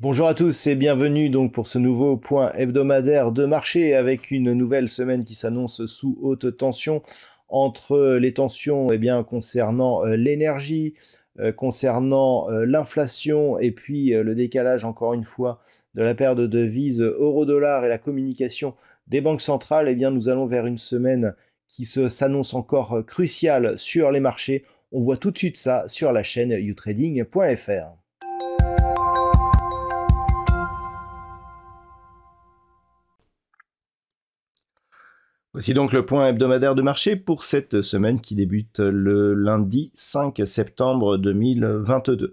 Bonjour à tous et bienvenue donc pour ce nouveau point hebdomadaire de marché avec une nouvelle semaine qui s'annonce sous haute tension entre les tensions et eh bien, concernant euh, l'énergie, euh, concernant euh, l'inflation et puis le décalage encore une fois de la perte de devises euro-dollar et la communication des banques centrales, et eh bien, nous allons vers une semaine qui s'annonce encore cruciale sur les marchés. On voit tout de suite ça sur la chaîne utrading.fr. Voici donc le point hebdomadaire de marché pour cette semaine qui débute le lundi 5 septembre 2022.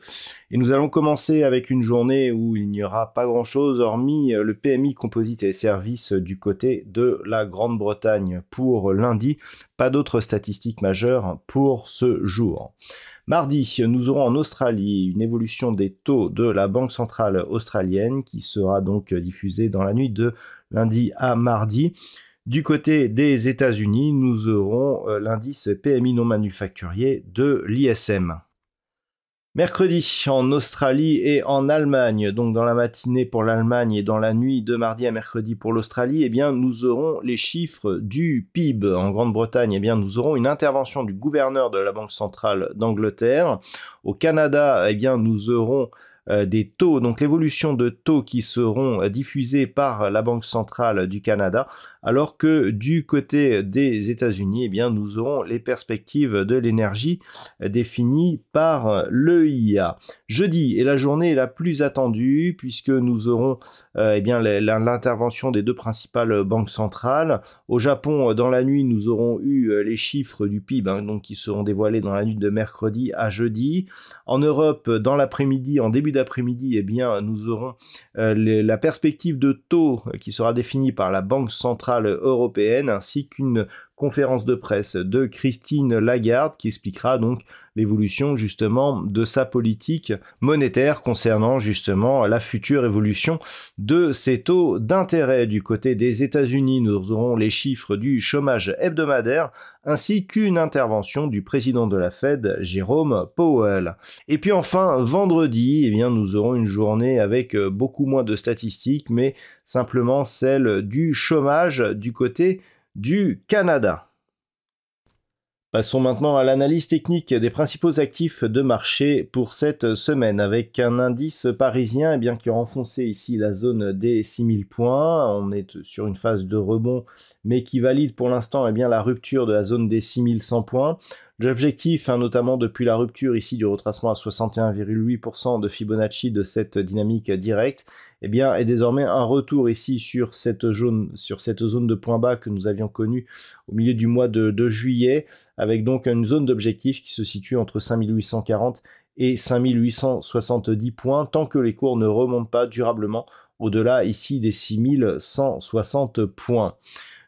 Et nous allons commencer avec une journée où il n'y aura pas grand-chose hormis le PMI composite et services du côté de la Grande-Bretagne pour lundi. Pas d'autres statistiques majeures pour ce jour. Mardi, nous aurons en Australie une évolution des taux de la Banque centrale australienne qui sera donc diffusée dans la nuit de lundi à mardi. Du côté des États-Unis, nous aurons euh, l'indice PMI non manufacturier de l'ISM. Mercredi en Australie et en Allemagne, donc dans la matinée pour l'Allemagne et dans la nuit de mardi à mercredi pour l'Australie, eh bien nous aurons les chiffres du PIB en Grande-Bretagne. Eh bien nous aurons une intervention du gouverneur de la Banque centrale d'Angleterre. Au Canada, eh bien nous aurons euh, des taux, donc l'évolution de taux qui seront euh, diffusés par la Banque centrale du Canada, alors que du côté des États-Unis, eh bien, nous aurons les perspectives de l'énergie euh, définies par l'EIA. Jeudi est la journée la plus attendue puisque nous aurons eh bien, l'intervention des deux principales banques centrales. Au Japon, dans la nuit, nous aurons eu les chiffres du PIB hein, donc, qui seront dévoilés dans la nuit de mercredi à jeudi. En Europe, dans l'après-midi, en début après midi eh bien, nous aurons euh, la perspective de taux qui sera définie par la Banque Centrale Européenne, ainsi qu'une conférence de presse de Christine Lagarde qui expliquera donc l'évolution justement de sa politique monétaire concernant justement la future évolution de ses taux d'intérêt. Du côté des États-Unis, nous aurons les chiffres du chômage hebdomadaire ainsi qu'une intervention du président de la Fed, Jérôme Powell. Et puis enfin, vendredi, eh bien, nous aurons une journée avec euh, beaucoup moins de statistiques, mais simplement celle du chômage du côté du Canada. Passons maintenant à l'analyse technique des principaux actifs de marché pour cette semaine avec un indice parisien eh bien, qui a renfoncé ici la zone des 6000 points. On est sur une phase de rebond mais qui valide pour l'instant et eh bien, la rupture de la zone des 6100 points. L'objectif, hein, notamment depuis la rupture ici du retracement à 61,8% de Fibonacci de cette dynamique directe, eh bien, est désormais un retour ici sur cette, zone, sur cette zone de point bas que nous avions connue au milieu du mois de, de juillet, avec donc une zone d'objectif qui se situe entre 5840 et 5870 points, tant que les cours ne remontent pas durablement au-delà ici des 6160 points.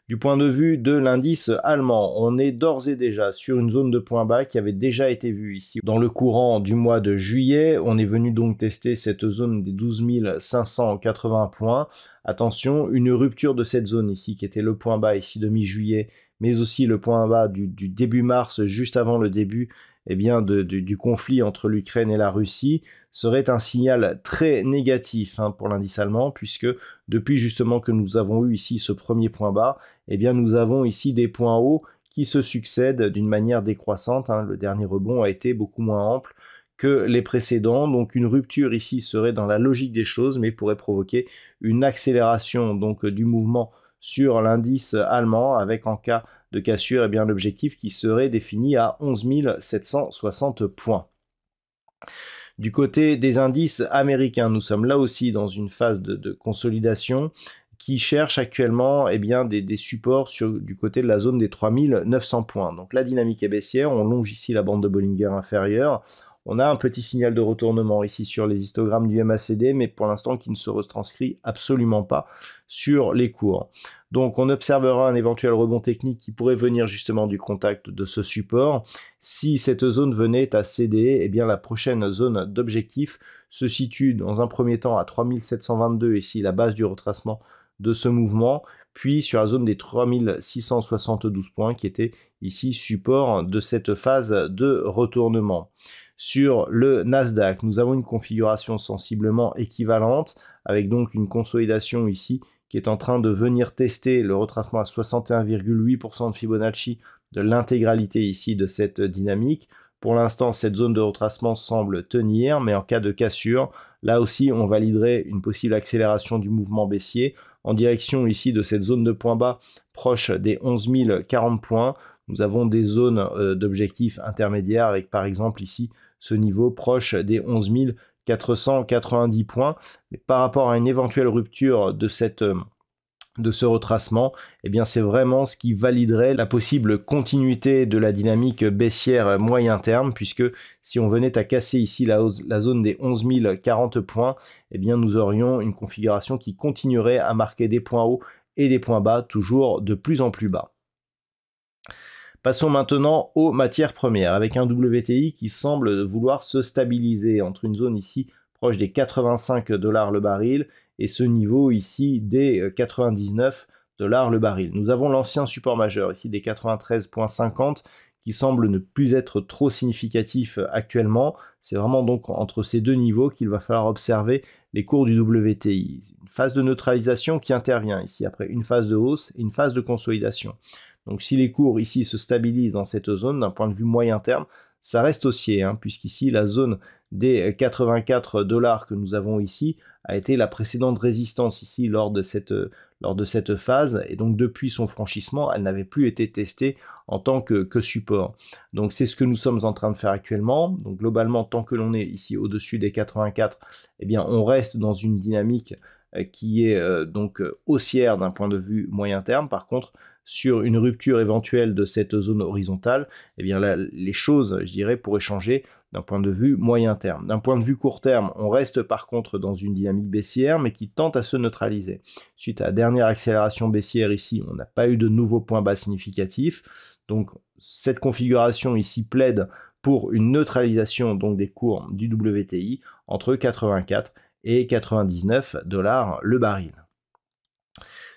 Du point de vue de l'indice allemand, on est d'ores et déjà sur une zone de point bas qui avait déjà été vue ici. Dans le courant du mois de juillet, on est venu donc tester cette zone des 12 580 points. Attention, une rupture de cette zone ici qui était le point bas ici de mi-juillet, mais aussi le point bas du, début mars, juste avant le début et eh bien, du conflit entre l'Ukraine et la Russie serait un signal très négatif hein, pour l'indice allemand, puisque depuis justement que nous avons eu ici ce premier point bas, eh bien nous avons ici des points hauts qui se succèdent d'une manière décroissante. Hein. Le dernier rebond a été beaucoup moins ample que les précédents, donc une rupture ici serait dans la logique des choses, mais pourrait provoquer une accélération donc du mouvement sur l'indice allemand, avec en cas de cassure, eh bien l'objectif qui serait défini à 11 760 points. Du côté des indices américains, nous sommes là aussi dans une phase de, consolidation qui cherche actuellement eh bien, des, supports sur, du côté de la zone des 3900 points. Donc la dynamique est baissière, on longe ici la bande de Bollinger inférieure, on a un petit signal de retournement ici sur les histogrammes du MACD, mais pour l'instant qui ne se retranscrit absolument pas sur les cours. Donc on observera un éventuel rebond technique qui pourrait venir justement du contact de ce support. Si cette zone venait à céder, et eh bien la prochaine zone d'objectif se situe dans un premier temps à 3722, ici la base du retracement de ce mouvement, puis sur la zone des 3672 points qui était ici support de cette phase de retournement. Sur le Nasdaq, nous avons une configuration sensiblement équivalente, avec donc une consolidation ici qui est en train de venir tester le retracement à 61,8% de Fibonacci de l'intégralité ici de cette dynamique. Pour l'instant, cette zone de retracement semble tenir, mais en cas de cassure, là aussi, on validerait une possible accélération du mouvement baissier en direction ici de cette zone de point bas proche des 11 040 points. Nous avons des zones euh, d'objectifs intermédiaires avec par exemple ici ce niveau proche des 11 490 points. Mais par rapport à une éventuelle rupture de cette euh, de ce retracement, eh bien c'est vraiment ce qui validerait la possible continuité de la dynamique baissière moyen terme, puisque si on venait à casser ici la, zone des 11 040 points, eh bien nous aurions une configuration qui continuerait à marquer des points hauts et des points bas, toujours de plus en plus bas. Passons maintenant aux matières premières, avec un WTI qui semble vouloir se stabiliser entre une zone ici proche des 85 dollars le baril et ce niveau ici des 99 euh, dollars le baril. Nous avons l'ancien support majeur ici des 93.50 qui semble ne plus être trop significatif euh, actuellement. C'est vraiment donc entre ces deux niveaux qu'il va falloir observer les cours du WTI. Une phase de neutralisation qui intervient ici après une phase de hausse et une phase de consolidation. Donc si les cours ici se stabilisent dans cette zone d'un point de vue moyen terme, ça reste haussier, hein, puisqu'ici la zone des 84 euh, dollars que nous avons ici a été la précédente résistance ici lors de cette, euh, lors de cette phase, et donc depuis son franchissement, elle n'avait plus été testée en tant que, que support. Donc c'est ce que nous sommes en train de faire actuellement. Donc globalement, tant que l'on est ici au-dessus des 84, eh bien on reste dans une dynamique euh, qui est donc haussière d'un point de vue moyen terme. Par contre, sur une rupture éventuelle de cette zone horizontale, eh bien là, les choses, je dirais, pourraient changer d'un point de vue moyen terme. D'un point de vue court terme, on reste par contre dans une dynamique baissière, mais qui tente à se neutraliser. Suite à la dernière accélération baissière ici, on n'a pas eu de nouveaux points bas significatifs. Donc cette configuration ici plaide pour une neutralisation donc des cours du WTI entre 84 et 99 dollars le baril.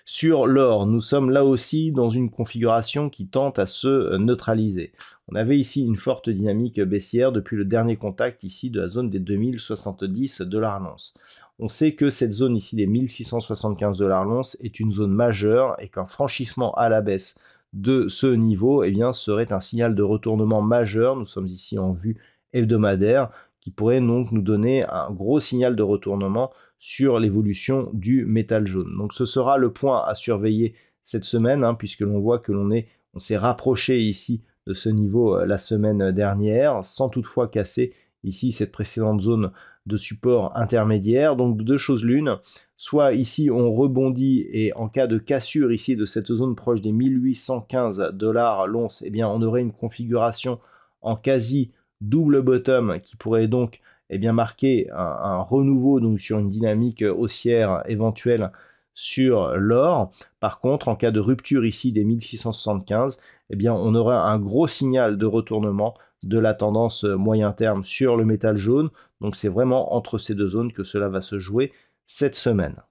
Sur l'or, nous sommes là aussi dans une configuration qui tente à se euh, neutraliser. On avait ici une forte dynamique baissière depuis le dernier contact ici de la zone des 2070 dollars l'once. On sait que cette zone ici des 1675 dollars l'once est une zone majeure et qu'un franchissement à la baisse de ce niveau eh bien, serait un signal de retournement majeur. Nous sommes ici en vue hebdomadaire qui pourrait donc nous donner un gros signal de retournement sur l'évolution du métal jaune. Donc ce sera le point à surveiller cette semaine, hein, puisque l'on voit que l'on est, on s'est rapproché ici de ce niveau euh, la semaine dernière, sans toutefois casser ici cette précédente zone de support intermédiaire. Donc deux choses l'une, soit ici on rebondit et en cas de cassure ici de cette zone proche des 1815 dollars l'once, eh bien on aurait une configuration en quasi double bottom qui pourrait donc eh bien, marquer un, renouveau donc, sur une dynamique haussière éventuelle sur l'or. Par contre, en cas de rupture ici des 1675, eh bien, on aura un gros signal de retournement de la tendance moyen terme sur le métal jaune. Donc c'est vraiment entre ces deux zones que cela va se jouer cette semaine.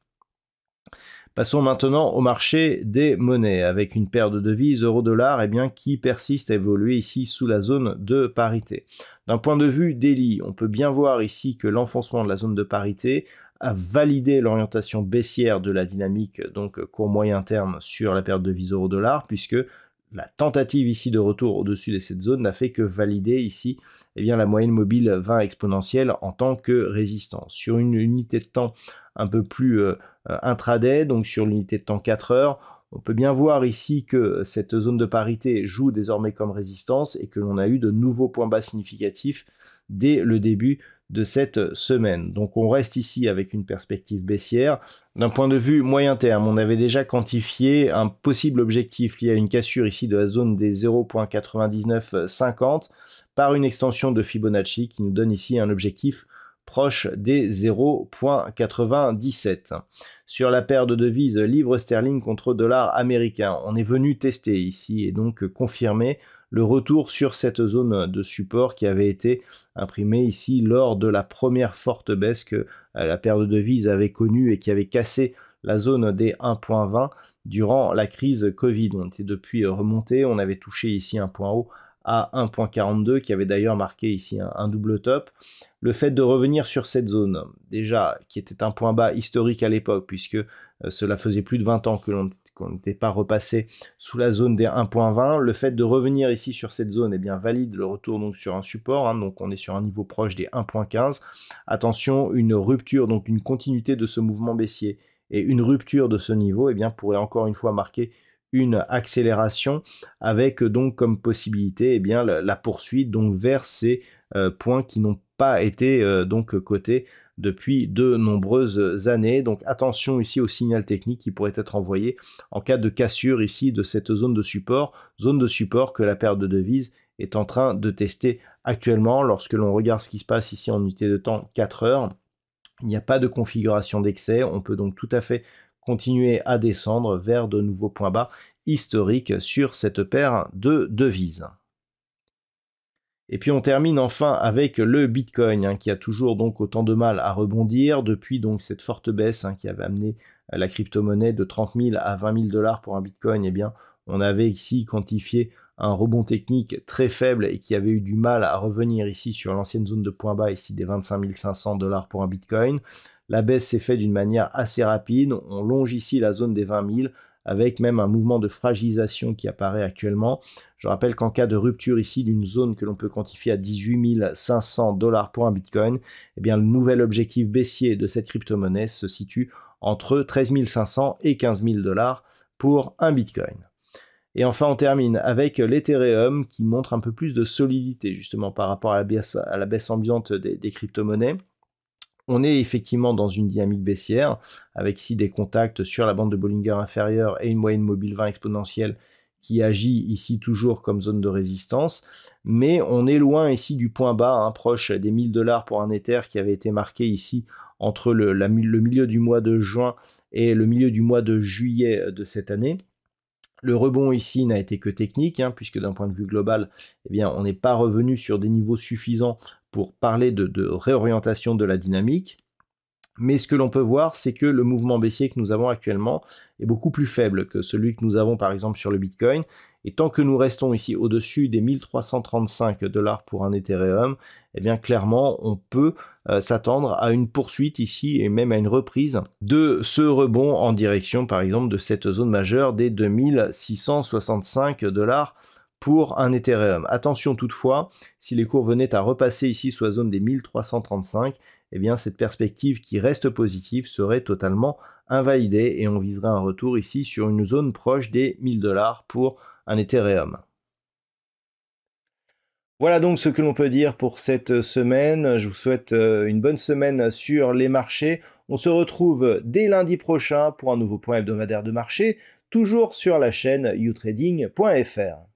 Passons maintenant au marché des monnaies avec une paire de devises euro-dollar et eh bien, qui persiste à évoluer ici sous la zone de parité. D'un point de vue daily, on peut bien voir ici que l'enfoncement de la zone de parité a validé l'orientation baissière de la dynamique donc court moyen terme sur la perte de devises euro-dollar puisque la tentative ici de retour au-dessus de cette zone n'a fait que valider ici eh bien, la moyenne mobile 20 exponentielle en tant que résistance. Sur une unité de temps un peu plus euh, euh, intraday, donc sur l'unité de temps 4 heures, on peut bien voir ici que cette zone de parité joue désormais comme résistance et que l'on a eu de nouveaux points bas significatifs dès le début de cette semaine. Donc on reste ici avec une perspective baissière. D'un point de vue moyen terme, on avait déjà quantifié un possible objectif lié à une cassure ici de la zone des 0.9950 par une extension de Fibonacci qui nous donne ici un objectif proche des 0.97. Sur la paire de devises livre sterling contre dollar américain, on est venu tester ici et donc confirmer le retour sur cette zone de support qui avait été imprimée ici lors de la première forte baisse que euh, la paire de devises avait connue et qui avait cassé la zone des 1.20 durant la crise Covid. On était depuis remonté, on avait touché ici un point haut à 1.42 qui avait d'ailleurs marqué ici un, double top. Le fait de revenir sur cette zone, déjà qui était un point bas historique à l'époque puisque euh, cela faisait plus de 20 ans que l'on n'était pas repassé sous la zone des 1.20, le fait de revenir ici sur cette zone est eh bien valide le retour donc sur un support, hein. donc on est sur un niveau proche des 1.15. Attention, une rupture, donc une continuité de ce mouvement baissier et une rupture de ce niveau et eh bien, pourrait encore une fois marquer une accélération avec euh, donc comme possibilité et eh bien, la, poursuite donc vers ces euh, points qui n'ont pas été euh, donc cotés depuis de nombreuses années. Donc attention ici au signal technique qui pourrait être envoyé en cas de cassure ici de cette zone de support, zone de support que la paire de devises est en train de tester actuellement. Lorsque l'on regarde ce qui se passe ici en unité de temps 4 heures, il n'y a pas de configuration d'excès, on peut donc tout à fait continuer à descendre vers de nouveaux points bas historiques sur cette paire de devises. Et puis on termine enfin avec le Bitcoin hein, qui a toujours donc autant de mal à rebondir depuis donc cette forte baisse hein, qui avait amené la crypto-monnaie de 30 000 à 20 000 dollars pour un Bitcoin. Eh bien, on avait ici quantifié un rebond technique très faible et qui avait eu du mal à revenir ici sur l'ancienne zone de points bas, ici des 25 500 dollars pour un Bitcoin. La baisse s'est faite d'une manière assez rapide. On longe ici la zone des 20 000 avec même un mouvement de fragilisation qui apparaît actuellement. Je rappelle qu'en cas de rupture ici d'une zone que l'on peut quantifier à 18 500 dollars pour un Bitcoin, eh bien le nouvel objectif baissier de cette crypto-monnaie se situe entre 13 500 et 15 000 dollars pour un Bitcoin. Et enfin, on termine avec l'Ethereum qui montre un peu plus de solidité justement par rapport à la baisse, ambiante des crypto-monnaies on est effectivement dans une dynamique baissière, avec ici des contacts sur la bande de Bollinger inférieure et une moyenne mobile 20 exponentielle qui agit ici toujours comme zone de résistance, mais on est loin ici du point bas, hein, proche des 1000 dollars pour un Ether qui avait été marqué ici entre le milieu du mois de juin et le milieu du mois de juillet de cette année. Le rebond ici n'a été que technique, hein, puisque d'un point de vue global, eh bien, on n'est pas revenu sur des niveaux suffisants pour parler de réorientation de la dynamique. Mais ce que l'on peut voir, c'est que le mouvement baissier que nous avons actuellement est beaucoup plus faible que celui que nous avons par exemple sur le Bitcoin. Et tant que nous restons ici au-dessus des 1335 dollars pour un Ethereum, eh bien clairement, on peut euh, s'attendre à une poursuite ici et même à une reprise de ce rebond en direction par exemple de cette zone majeure des 2665 dollars pour un Ethereum. Attention toutefois, si les cours venaient à repasser ici sous la zone des 1335, eh bien cette perspective qui reste positive serait totalement invalidée et on viserait un retour ici sur une zone proche des 1000 dollars pour un Ethereum. Voilà donc ce que l'on peut dire pour cette semaine. Je vous souhaite euh, une bonne semaine sur les marchés. On se retrouve dès lundi prochain pour un nouveau point hebdomadaire de marché, toujours sur la chaîne utrading.fr.